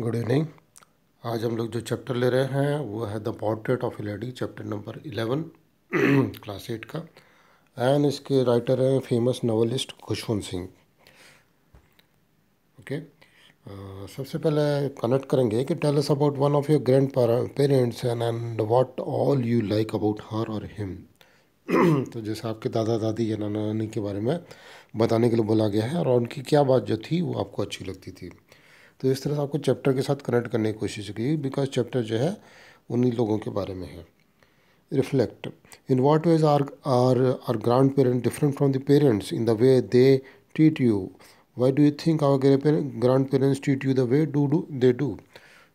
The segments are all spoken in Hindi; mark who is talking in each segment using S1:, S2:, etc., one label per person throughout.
S1: गुड इवनिंग आज हम लोग जो चैप्टर ले रहे हैं वो है the portrait of a lady chapter number eleven class eight का एंड इसके राइटर हैं famous novelist Khushwant Singh okay सबसे पहले कनेक्ट करेंगे कि tell us about one of your grand parents and and what all you like about her और हिम तो जैसे आपके दादा दादी या नाना नानी के बारे में बताने के लिए बोला गया है और उनकी क्या बात जो थी वो आपको अच्छी लगती थी तो इस तरह से आपको चैप्टर के साथ कनेक्ट करने की कोशिश की बिकॉज चैप्टर जो है उन्हीं लोगों के बारे में है reflect in what ways are are are grand parent different from the parents in the way they treat you why do you think our grand parents treat you the way do do they do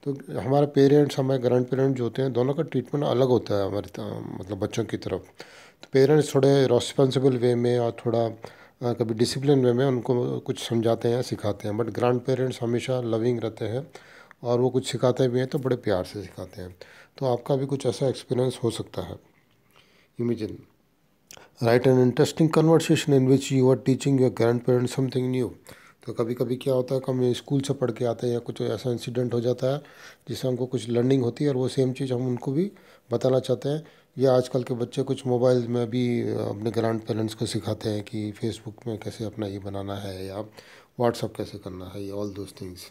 S1: तो हमारे पेरेंट्स हमारे ग्रांड पेरेंट जो होते हैं दोनों का ट्रीटमेंट अलग होता है हमारे मतलब बच्चों की तरफ तो पेरेंट्स थोड़े रिस्पॉन्सिबल वे में और थोड़ा हाँ, कभी डिसिप्लिन वे में उनको कुछ समझाते हैं सिखाते हैं बट ग्रैंड पेरेंट्स हमेशा लविंग रहते हैं और वो कुछ सिखाते भी हैं तो बड़े प्यार से सिखाते हैं तो आपका भी कुछ ऐसा एक्सपीरियंस हो सकता है imagine write an interesting conversation in which you are teaching your grand parents something new तो कभी कभी क्या होता है कि हम स्कूल से पढ़ के आते हैं या कुछ ऐसा इंसिडेंट हो जाता है जिससे हमको कुछ लर्निंग होती है और वो सेम चीज़ हम उनको भी बताना चाहते हैं या आजकल के बच्चे कुछ मोबाइल में भी अपने ग्रैंड पेरेंट्स को सिखाते हैं कि फेसबुक में कैसे अपना ये बनाना है या व्हाट्सअप कैसे करना है या ऑल दोज थिंग्स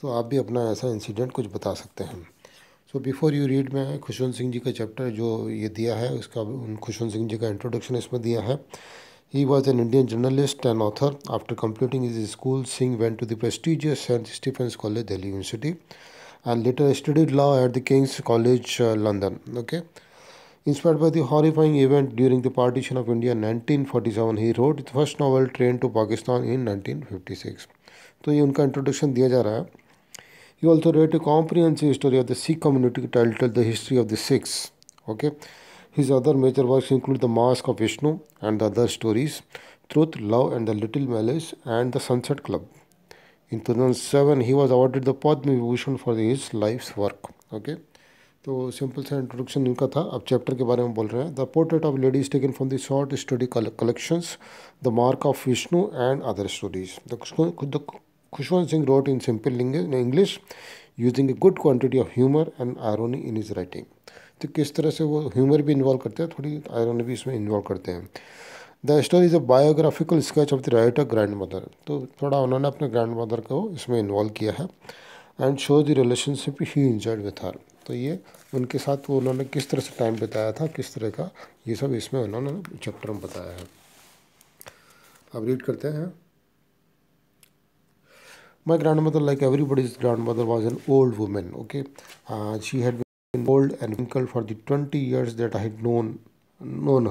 S1: तो आप भी अपना ऐसा इंसिडेंट कुछ बता सकते हैं सो बिफ़ोर यू रीड में खुशवंत सिंह जी का चैप्टर जो ये दिया है उसका खुशवंत सिंह जी का इंट्रोडक्शन इसमें दिया है He was an Indian journalist and author. After completing his school, Singh went to the prestigious St. Stephen's College, Delhi University, and later studied law at the King's College, uh, London. Okay. Inspired by the horrifying event during the partition of India in 1947, he wrote his first novel, Train to Pakistan, in 1956. So, ये उनका इंट्रोडक्शन दिया जा रहा है He also wrote a comprehensive history of the Sikh community titled The History of the Sikhs. Okay. His other major works include The Mask of Vishnu and the other stories, Truth, Love and the Little Malice and The Sunset Club. In 2007, he was awarded the Padma Vibhushan for his life's work. Okay. so simple introduction introduction इनका था अब चैप्टर के बारे में बोल रहे हैं the portrait of ladies taken from the short story collections the mark of Vishnu and other stories The Kushwant Singh wrote in simple English using a good quantity of humor and irony in his writing. तो किस तरह से वो ह्यूमर भी इन्वॉल्व करते हैं थोड़ी आयरन भी इसमें इन्वॉल्व करते हैं the story is a biographical sketch of the writer grand mother तो थोड़ा उन्होंने अपने ग्रैंड मदर को इसमें इन्वॉल्व किया है and show the relationship he enjoyed with her तो ये उनके साथ वो उन्होंने किस तरह से टाइम बिताया था किस तरह का ये सब इसमें उन्होंने चैप्टर में बताया है अब रीड करते हैं my grand mother like everybody's grand mother was an old women okay she had old and wrinkled for the 20 years that I had known known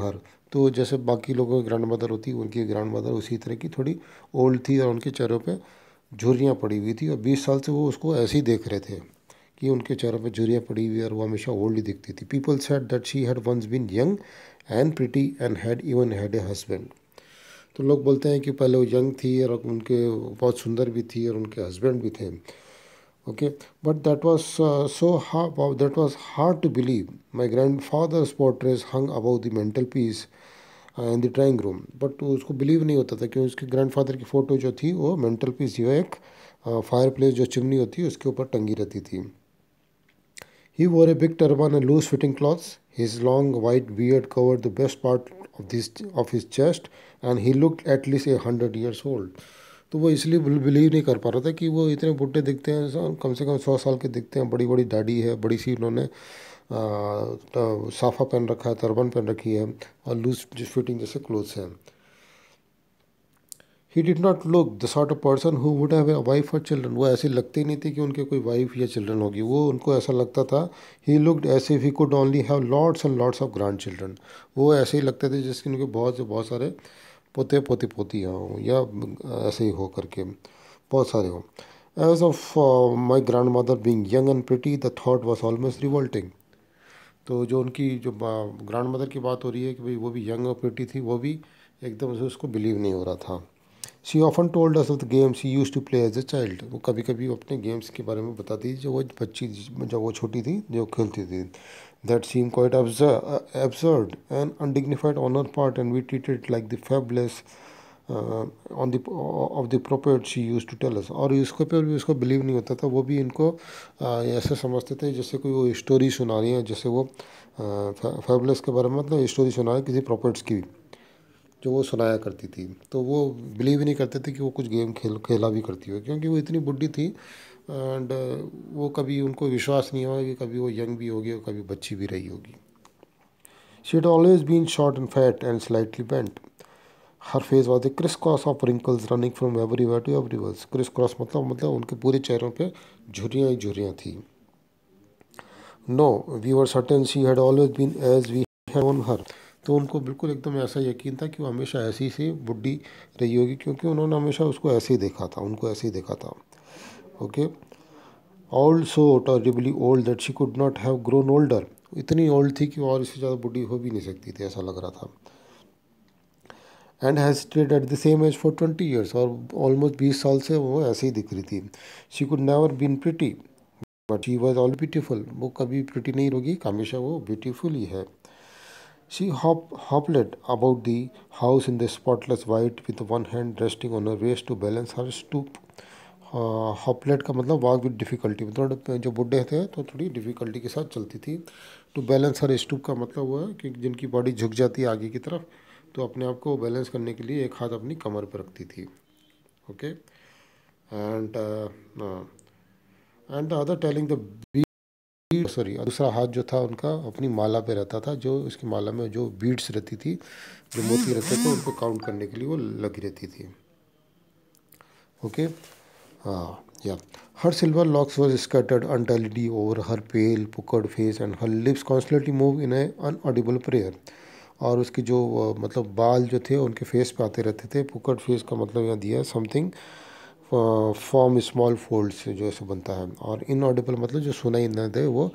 S1: तो जैसे बाकी लोगों की ग्रैंड मदर होती उनकी ग्रैंड मदर उसी तरह की थोड़ी ओल्ड थी और उनके चेहरों पे झुरियाँ पड़ी हुई थी और बीस साल से वो उसको ऐसे ही देख रहे थे कि उनके चेहरों पे झुरियाँ पड़ी हुई और वो हमेशा ओल्ड ही दिखती थी people said that she had once been young and pretty and had even had a husband तो लोग बोलते हैं कि पहले वो यंग थी और उनके बहुत सुंदर भी थी और उनके हस्बैंड भी थे okay but that was uh, so hard that was hard to believe my grandfather's portraits hung above the mantelpiece in the drawing room but उसको बिलीव नहीं होता था क्योंकि उसके ग्रैंडफादर की फ़ोटो जो थी वो मेंटल पीस जो है एक फायर प्लेस जो चिमनी होती है उसके ऊपर टंगी रहती थी he wore a big turban and loose fitting clothes his long white beard cover the best part of this of his chest and he look at least a hundred years old तो वो इसलिए बिलीव नहीं कर पा रहा था कि वो इतने बुढ़े दिखते हैं कम से कम सौ साल के दिखते हैं बड़ी बड़ी दाढ़ी है बड़ी सी उन्होंने साफा पहन रखा है तरबन पहन रखी है और लूज फिटिंग जैसे क्लोथ्स हैं he did not look the sort of person who would have wife और चिल्ड्रन वो ऐसे लगते ही नहीं थे कि उनके कोई वाइफ या चिल्ड्रन होगी वो उनको ऐसा लगता था he looked as if he could only have lords and lords of grand children वो ऐसे ही लगते थे जिसके उनके बहुत से बहुत सारे पोते पोती पोतियाँ हों या ऐसे ही हो करके बहुत सारे हों as of my grand mother being young and pretty the thought was almost revolting तो जो उनकी जो ग्रैंड मदर की बात हो रही है कि भाई वो भी यंग और प्रिटी थी वो भी एकदम से उसको बिलीव नहीं हो रहा था she often told us of the games he use to play as a child वो कभी कभी अपने गेम्स के बारे में बताती थी जो वो बच्ची जब वो छोटी थी जो खेलती थी that seem quite absurd, absurd and undignified on our part, and we treat it like the fabulous uh, on the of the prophet she used to tell us और इसको पर भी उसको believe नहीं होता था वो भी इनको आ, ऐसे समझते थे जैसे कोई वो स्टोरी सुना रही है जैसे वो फैबलेस के बारे में मतलब स्टोरी सुना रहे किसी प्रॉपर्ट्स की भी जो वो सुनाया करती थी तो वो बिलीव ही नहीं करते थे कि वो कुछ गेम खेल खेला भी करती हो क्योंकि वो इतनी बुढ़ी थी एंड uh, वो कभी उनको विश्वास नहीं हुआ कि कभी वो यंग भी होगी और कभी बच्ची भी रही होगी she had always been short and fat and slightly bent her face was a criss cross of wrinkles running from everywhere to everywhere criss cross मतलब मतलब उनके पूरे चेहरों पर झुरियाँ ही झुरियाँ थी no we were certain she had always been as we have on her तो उनको बिल्कुल एकदम ऐसा यकीन था कि वो हमेशा ऐसी से बुढ़ी रही होगी क्योंकि उन्होंने हमेशा उसको ऐसे ही देखा था उनको ऐसे ही देखा था okay old so terribly old that she could not have grown older इतनी ओल्ड थी कि और इससे ज़्यादा बुढ़ी हो भी नहीं सकती थी ऐसा लग रहा था and has stayed at the same age for twenty years और ऑलमोस्ट बीस साल से वो ऐसे ही दिख रही थी she could never been pretty but he was all beautiful वो कभी प्रिटी नहीं रोगी हमेशा वो ब्यूटीफुल ही है She hop- hobbled about the house in the spotless white with one hand resting on her waist to balance her stoop. हॉपलेट uh, का मतलब वॉक विद डिफ़िकल्टी मतलब तो जो बुढ़े थे तो थोड़ी डिफ़िकल्टी के साथ चलती थी टू बैलेंस हर स्टूप का मतलब हुआ कि जिनकी बॉडी झुक जाती है आगे की तरफ तो अपने आप को बैलेंस करने के लिए एक हाथ अपनी कमर पर रखती थी okay and and other telling the rosary दूसरा हाथ जो था उनका अपनी माला पे रहता था जो उसकी माला में जो बीड्स रहती थी जो मोती रहते थे उनको काउंट करने के लिए वो लगी रहती थी ओके हाँ या her silver locks was scattered untidily over her pale puckered face and her lips constantly move in an inaudible prayer और उसके जो मतलब बाल जो थे उनके फेस पे आते रहते थे पुकड़ फेस का मतलब यहाँ दिया समथिंग फॉर्म स्मॉल फोल्ड से जो ऐसे बनता है और इनऑडिबल मतलब जो सुनाई न दे वो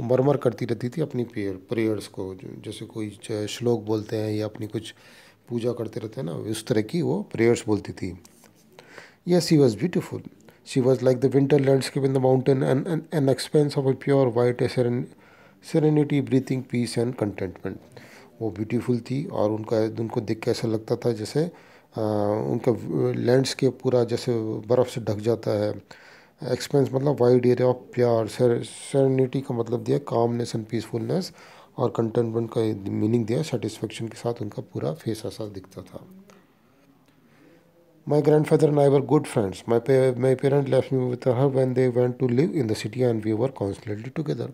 S1: मरमर करती रहती थी अपनी प्रेयर प्रेयर्स को जैसे कोई श्लोक बोलते हैं या अपनी कुछ पूजा करते रहते हैं ना उस तरह की वो प्रेयर्स बोलती थी yes she was beautiful she was like the winter landscape in the mountain and an expanse of a pure white serenity breathing peace and contentment वो ब्यूटीफुल थी और उनका उनको देख के ऐसा लगता था जैसे आ, उनका लैंडस्केप पूरा जैसे बर्फ़ से ढक जाता है एक्सपेंस मतलब wide area of pure serenity का मतलब दिया कामनेस एंड पीसफुलनेस और कंटेनमेंट का मीनिंग दिया सेटिस्फेक्शन के साथ उनका पूरा फेस ऐसा दिखता था my grand father and I were good friends my my parent left me with her when they went to live in the city and we were constantly together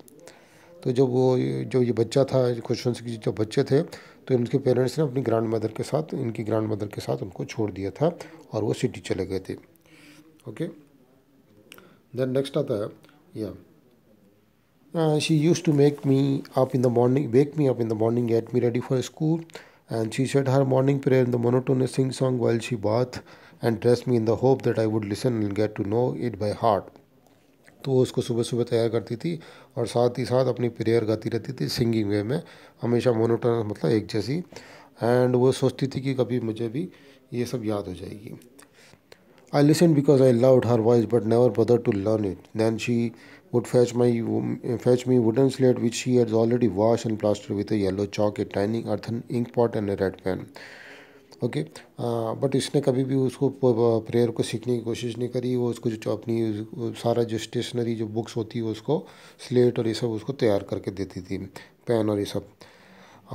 S1: तो जब वो जो ये बच्चा था खुशवंत सिंह जी जो बच्चे थे तो उनके पेरेंट्स ने अपनी ग्रैंड मदर के साथ इनकी ग्रैंड मदर के साथ उनको छोड़ दिया था और वो सिटी चले गए थे ओके देन नेक्स्ट आता है या she use to make me up in the morning wake me up in the morning get me ready for school and she said her morning prayer in the monotone sing song while she bath and dress me in the hope that I would listen and get to know it by heart तो वो उसको सुबह सुबह तैयार करती थी और साथ ही साथ अपनी प्रेयर गाती रहती थी सिंगिंग वे में हमेशा मोनोटोन मतलब एक जैसी एंड वो सोचती थी कि कभी मुझे भी ये सब याद हो जाएगी I listen because I love her voice but never bother to learn it then she would fetch my fetch me wooden slate which she has already wash and plaster with a yellow chalk a tiny earthen ink pot and a red pen okay but uh, इसने कभी भी उसको प्रेयर को सीखने की कोशिश नहीं करी वो उसको जो अपनी सारा जो स्टेशनरी जो बुक्स होती है उसको स्लेट और ये सब उसको तैयार करके देती थी पेन और ये सब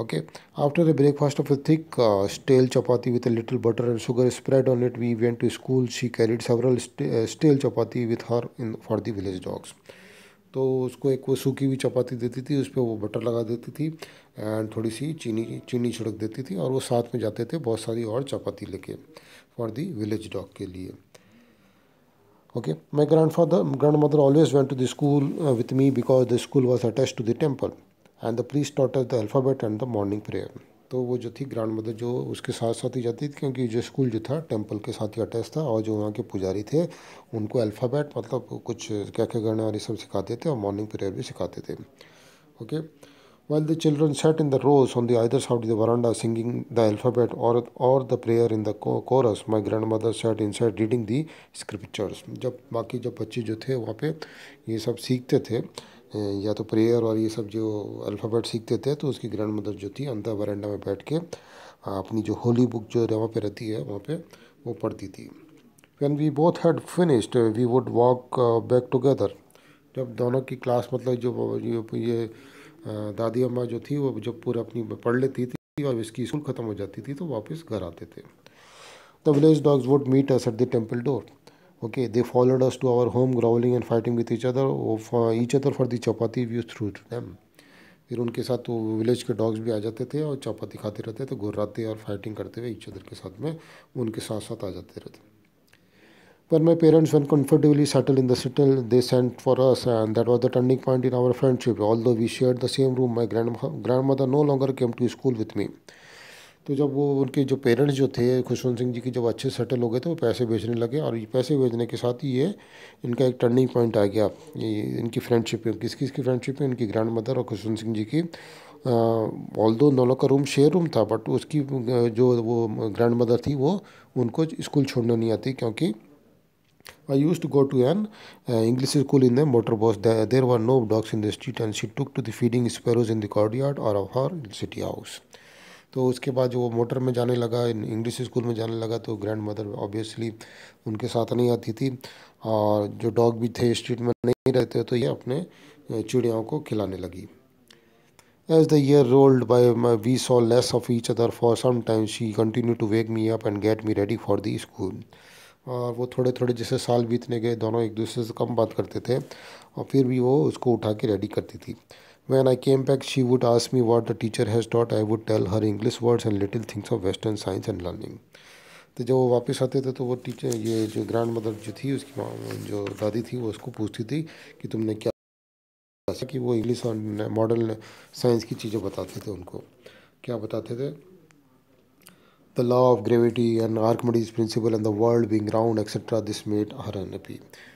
S1: okay after a breakfast of a thick stale chapati with a little butter and sugar spread on it we went to school she carried several stale chapati with her in for the village dogs तो उसको एक वो सूखी हुई चपाती देती थी उस पर वो बटर लगा देती थी एंड थोड़ी सी चीनी चीनी छिड़क देती थी और वो साथ में जाते थे बहुत सारी और चपाती लेके फॉर दी विलेज डॉग के लिए okay my grandfather grand mother always went to the school with me because the school was attach to the temple and the priest taught the alphabet and the morning prayer तो वो जो थी ग्रांड मदर जो उसके साथ साथ ही जाती थी क्योंकि जो स्कूल जो था टेंपल के साथ ही अटैच था और जो वहाँ के पुजारी थे उनको अल्फ़ाबेट मतलब कुछ क्या क्या गणा और ये सब सिखाते थे और मॉर्निंग प्रेयर भी सिखाते थे okay well the children sat in the rows on the other side the verandah singing the alphabet और और the prayer in the chorus my grand mother sat inside reading the scriptures जब बाकी जब बच्चे जो थे वहाँ पर ये सब सीखते थे या तो प्रेयर और ये सब जो अल्फ़ाबेट सीखते थे तो उसकी ग्रैंड मदर मतलब जो थी अंदर वरेंडा में बैठ के अपनी जो होली बुक जो वहाँ पे रहती है वहाँ पे वो पढ़ती थी when we both had finished we would walk back together जब दोनों की क्लास मतलब जो ये दादी अम्मा जो थी वो जब पूरा अपनी पढ़ लेती थी और इसकी स्कूल ख़त्म हो जाती थी तो वापस घर आते थे the village dogs would meet us at the temple door okay they followed us to our home growling and fighting with each other for each other for the chapati we threw to them फिर उनके साथ वो तो विलेज के डॉग्स भी आ जाते थे और चापाती खाते रहते थे गुर्राते और फाइटिंग करते हुए अदर के साथ में उनके साथ साथ आ जाते रहते पर my parents were comfortably settle in दिटल they sent for us and that was the turning point in our friendship although we share the same room my grand grand mother no longer came to school with me तो जब वो उनके जो पेरेंट्स जो थे खुशवंत सिंह जी के जब अच्छे सेटल हो गए तो वो पैसे भेजने लगे और ये पैसे भेजने के साथ ही ये इनका एक टर्निंग पॉइंट आ गया इनकी फ्रेंडशिप में किस किस की फ्रेंडशिप में इनकी ग्रैंड मदर और खुशवंत सिंह जी की ऑल दो नौलो का रूम शेयर रूम था बट उसकी जो वो ग्रैंड मदर थी वो उनको स्कूल छोड़ना नहीं आती क्योंकि I use to go to an English school in the motor bus there were no dogs in the street and she took to the feeding sparrows in the in the courtyard or तो उसके बाद जो वो मोटर में जाने लगा इंग्लिश स्कूल में जाने लगा तो ग्रैंड मदर ऑब्वियसली उनके साथ नहीं आती थी और जो डॉग भी थे स्ट्रीट में नहीं रहते तो ये अपने चिड़ियाओं को खिलाने लगी as the year rolled by we saw less of each other for some time she continue to wake me up and get me ready for the school और वो थोड़े थोड़े जैसे साल बीतने गए दोनों एक दूसरे से कम बात करते थे और फिर भी वो उसको उठा के रेडी करती थी When I came back, she would ask me what the teacher has taught. I would tell her English words and little things of Western science and learning. तो जब वो वापस आते थे तो वो टीचर ये जो ग्रैंड मदर जो थी उसकी जो दादी थी वो उसको पूछती थी कि तुमने क्या कि वो इंग्लिश और मॉडल साइंस की चीज़ें बताते थे उनको क्या बताते थे The law of gravity and Archimedes principle and the world being round etc. This made her an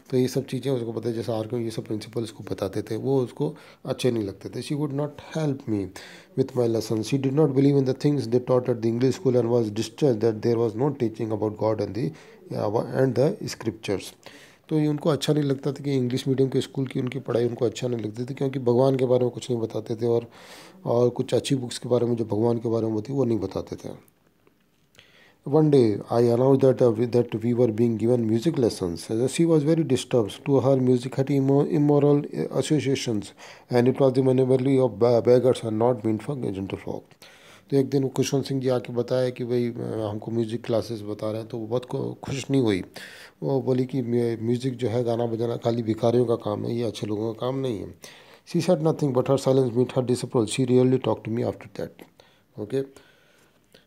S1: तो ये सब चीज़ें उसको पता है जैसे आर ये सब प्रिंसिपल को बताते थे वो उसको अच्छे नहीं लगते थे she would not help me with my lesson she did not believe in the things they taught at the English school and was distressed that there was no teaching about God and the and the scriptures तो ये उनको अच्छा नहीं लगता था कि इंग्लिश मीडियम के स्कूल की उनकी पढ़ाई उनको अच्छा नहीं लगती थी क्योंकि भगवान के बारे में कुछ नहीं बताते थे और और कुछ अच्छी बुक्स के बारे में जो भगवान के बारे में होती वो नहीं बताते थे One day, I announced that, uh, that we were being given music lessons. Uh, She was very disturbed. To her, music had immo- immoral uh, associations, and it was the machinery of beggars and not meant for gentlefolk. तो एक दिन कुशवंत सिंह जी आके बताया कि भाई हमको म्यूज़िक क्लासेस बता रहे हैं तो वो बहुत खुश नहीं हुई वो बोली कि म्यूज़िक जो है गाना बजाना खाली भिखारियों का काम है ये अच्छे लोगों का काम नहीं है she said nothing but her silence meant her disapproval she really talk to me after that okay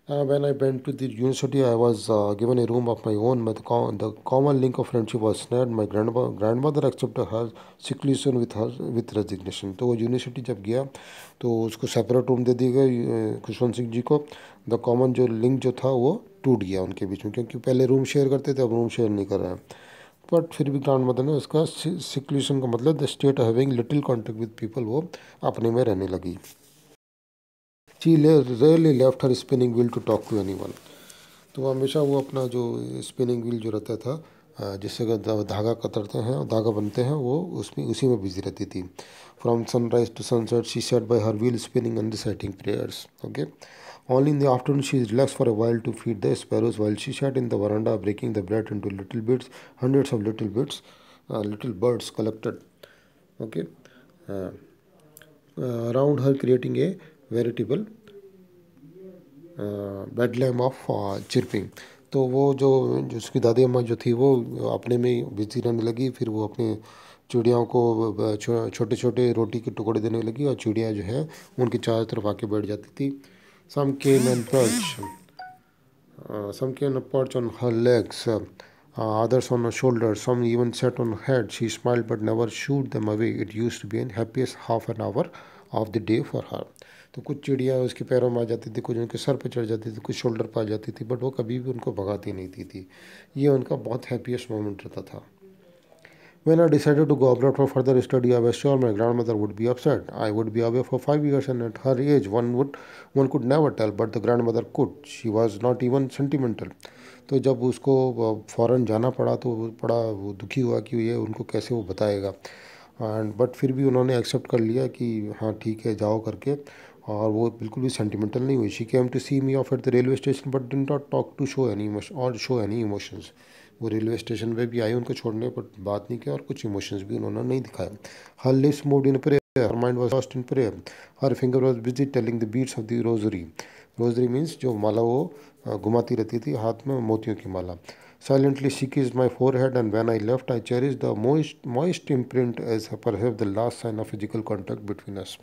S1: Uh, when I went to the university, I was uh, given a room of my own. But the, co- the, common link of friendship was snared. My grandma- grandmother accepted her seclusion with her with resignation. तो university जब गया तो उसको separate room दे दिया गया खुशवंत सिंह जी को The common जो link जो था वो टूट गया उनके बीच में क्योंकि पहले room share करते थे अब room share नहीं कर रहे हैं बट फिर भी ग्रांड मदर ने उसका सिक्लूशन का मतलब the state having little contact with people वो अपने में रहने लगी she rarely left her spinning wheel to talk to anyone तो हमेशा वो अपना जो स्पिनिंग व्हील जो रहता था जिससे अगर धागा कतरते हैं धागा बनते हैं वो उसमें उसी में बिजी रहती थी from sunrise to sunset she sat by her wheel spinning and setting prayers okay only in the afternoon she is relax for a while to feed the sparrows while she sat in the verandah breaking the bread into little bits hundreds of little bits little birds collected okay around her creating a veritable bedlam of chirping तो वो जो, उसकी दादी अम्मा जो थी वो अपने में बिजी रहने लगी फिर वो अपने चिड़ियाओं को uh, छोटे छोटे रोटी के टुकड़े देने लगी और चिड़िया जो है उनके चारों तरफ आके बैठ जाती थी सम के and perch some came perch on her legs others on shoulder some even sat on head she smile but never shoot them away it use to be to happiest half an hour of the day for her तो कुछ चिड़िया उसके पैरों में आ जाती थी कुछ उनके सर पर चढ़ जाती थी कुछ शोल्डर पर आ जाती थी बट वो कभी भी उनको भगाती नहीं थी थी ये उनका बहुत हैप्पीस्ट मोमेंट रहता था when I decided to go abroad for further study I was sure my grand mother would be upset I would be away for five years and at her age one would one could never tell but the grand mother could she was not even sentimental तो जब उसको फॉरन जाना पड़ा तो बड़ा दुखी हुआ कि ये उनको कैसे वो बताएगा एंड बट फिर भी उन्होंने एक्सेप्ट कर लिया कि हाँ ठीक है जाओ करके और वो बिल्कुल भी सेंटिमेंटल नहीं हुई she came to see me off at the railway station but did not talk to show any emotion और शो एनी इमोशंस वो रेलवे स्टेशन पे भी आई उनको छोड़ने पर बात नहीं किया और कुछ इमोशंस भी उन्होंने नहीं दिखाया हर लिप्स मूड इन पर Her mind was lost in prayer. Her finger was busy telling the beads of the rosary. Rosary means jo mala wo घुमाती rehti thi haath mein motiyon ki mala Silently she kissed my forehead and when I left I cherished the moist, moist imprint as perhaps the last sign of physical contact between us.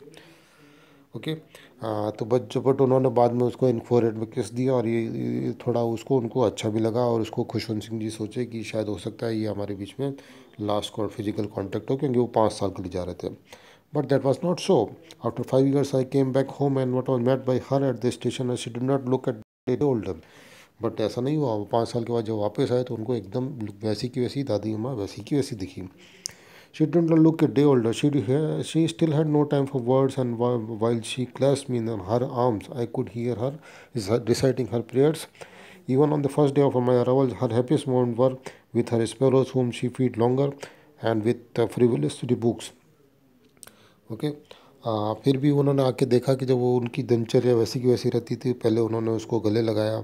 S1: Okay okay? आ, तो बट बट उन्होंने बाद में उसको इन फोर हेड में किस दिया और ये, ये थोड़ा उसको उनको अच्छा भी लगा और उसको खुशवंत सिंह जी सोचे कि शायद हो सकता है ये हमारे बीच में लास्ट फिजिकल कांटेक्ट हो क्योंकि वो पाँच साल के लिए जा रहे थे But that was not so. After five years, I came back home and what was met by her at the station, and she did not look at it old. But ऐसा नहीं हुआ पाँच साल के बाद जब वापस आए तो उनको एकदम वैसी की वैसी दादी माँ वैसी की वैसी दिखी she don't look a day older she she still had no time for words and while she clasped me in her arms I could hear her reciting her prayers even on the first day of my arrival her happiest moment were with her sparrows whom she feed longer and with frivolous study books okay आ, फिर भी उन्होंने आके देखा कि जब वो उनकी दिनचर्या वैसी की वैसी रहती थी पहले उन्होंने उसको गले लगाया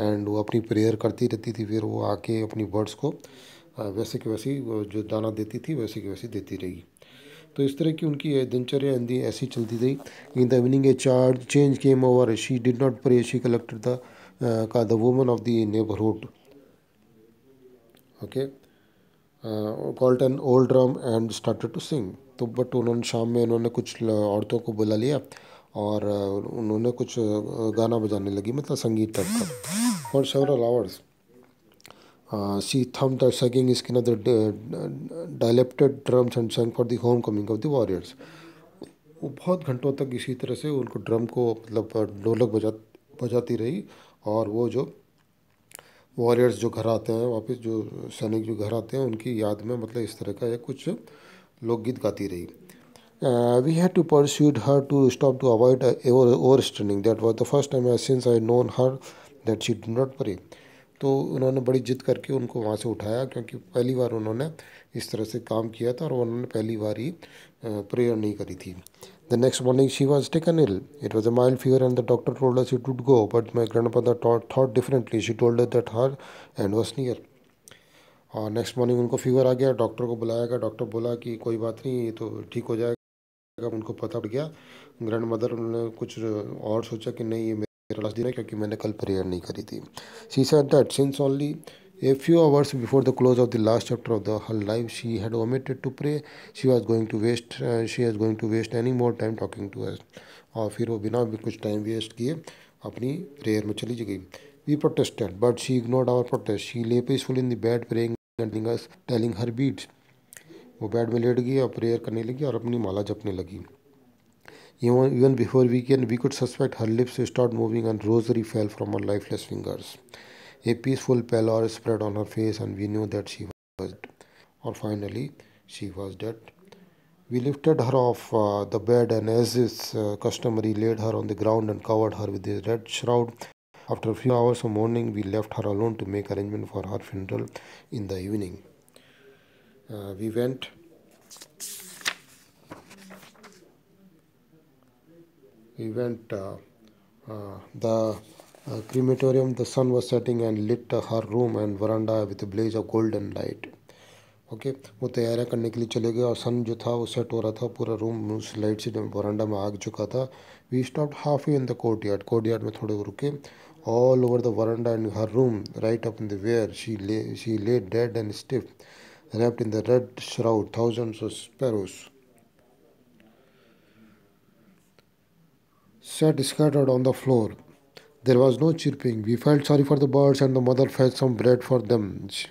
S1: एंड वो अपनी प्रेयर करती रहती थी फिर वो आके अपनी बर्ड्स को वैसे की वैसी जो दाना देती थी वैसे की वैसी देती रही तो इस तरह की उनकी दिनचर्या हिंदी ऐसी चलती रही in the evening a charge change came over she did not pray she collected the का the woman of the neighbourhood okay called an old drum and started to sing तो बट उन्होंने शाम में उन्होंने कुछ औरतों को बुला लिया और उन्होंने कुछ गाना बजाने लगी मतलब संगीत टाइप का और several hours she thumped the sagging skin dilapidated drums and sang for the homecoming of the warriors वो बहुत घंटों तक इसी तरह से उनको ड्रम को मतलब ढोलक बजा बजाती रही और वो जो वॉरियर्स जो घर आते हैं वापस जो सैनिक जो घर आते हैं उनकी याद में मतलब इस तरह का एक कुछ लोकगीत गाती रही we had to persuade her to stop to avoid overstraining that was the first time I since I known her that she do not pray तो उन्होंने बड़ी जिद करके उनको वहाँ से उठाया क्योंकि पहली बार उन्होंने इस तरह से काम किया था और उन्होंने पहली बार ही प्रेयर uh, नहीं करी थी the next morning she was taken ill it was a mild fever and the doctor told us you टूड go but my grand mother thought differently she told that her end was near और नेक्स्ट मॉर्निंग उनको फीवर आ गया डॉक्टर को बुलाया गया डॉक्टर बोला कि कोई बात नहीं तो ठीक हो जाएगा उनको पता पड़ गया ग्रैंड मदर उन्होंने कुछ और सोचा कि नहीं ये मेरा लास्ट दिन है क्योंकि मैंने कल प्रेयर नहीं करी थी she said that since only a few hours before the close of the last chapter of the her life she had omitted to pray she was going to waste she she going to waste any more time talking to us और फिर वो बिना भी कुछ टाइम वेस्ट किए अपनी प्रेयर में चली गई we protested but she ignored our protest she lay peaceful in the bed praying ending telling her beads वो बेड में लेट गई और प्रेयर करने लगी और अपनी माला जपने लगी even even before we can we could suspect her lips start moving and rosary fell from her lifeless fingers a peaceful pallor spread on her face and we knew that she was और finally she was dead we lifted her off the bed and as is customary laid her on the ground and covered her with red shroud After a few hours of mourning, we left her alone to make arrangement for her funeral in the evening. Uh, we went we went uh, uh, the uh, crematorium the sun was setting and lit her room and veranda with a blaze of golden light okay okay, वो तैयारियाँ करने के लिए चले गए और सन जो था वो सेट हो रहा था पूरा रूम उस लाइट से वरांडा में आग चुका था we stop half in the courtyard courtyard में थोड़े रुके all over the veranda and her room, right up in the air, she lay, she lay dead and stiff, wrapped in the red shroud, thousands of sparrows. Sat scattered on the floor. There was no chirping. We felt sorry for the birds, and the mother fed some bread for them. She,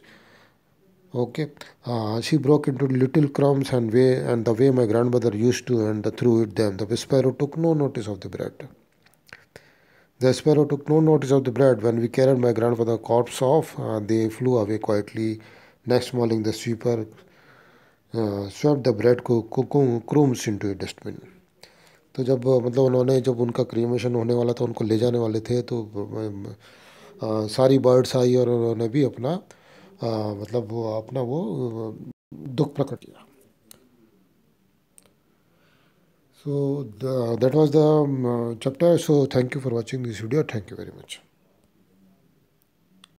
S1: okay, uh, she broke into little crumbs and way, and the way my grandmother used to, and threw it them. The sparrow took no notice of the bread. The sparrow took no notice of the blood. When we carried my grandfather's corpse off, uh, they flew away quietly. Next morning, the sweeper uh, swept the bread को crumbs into a dustbin. तो जब मतलब उन्होंने जब उनका क्रीमेशन होने वाला था उनको ले जाने वाले थे तो आ, सारी बर्ड्स आई और उन्होंने भी अपना आ, मतलब वो अपना वो दुख प्रकट किया So the, that was the um, chapter. So thank you for watching this video. Thank you very much.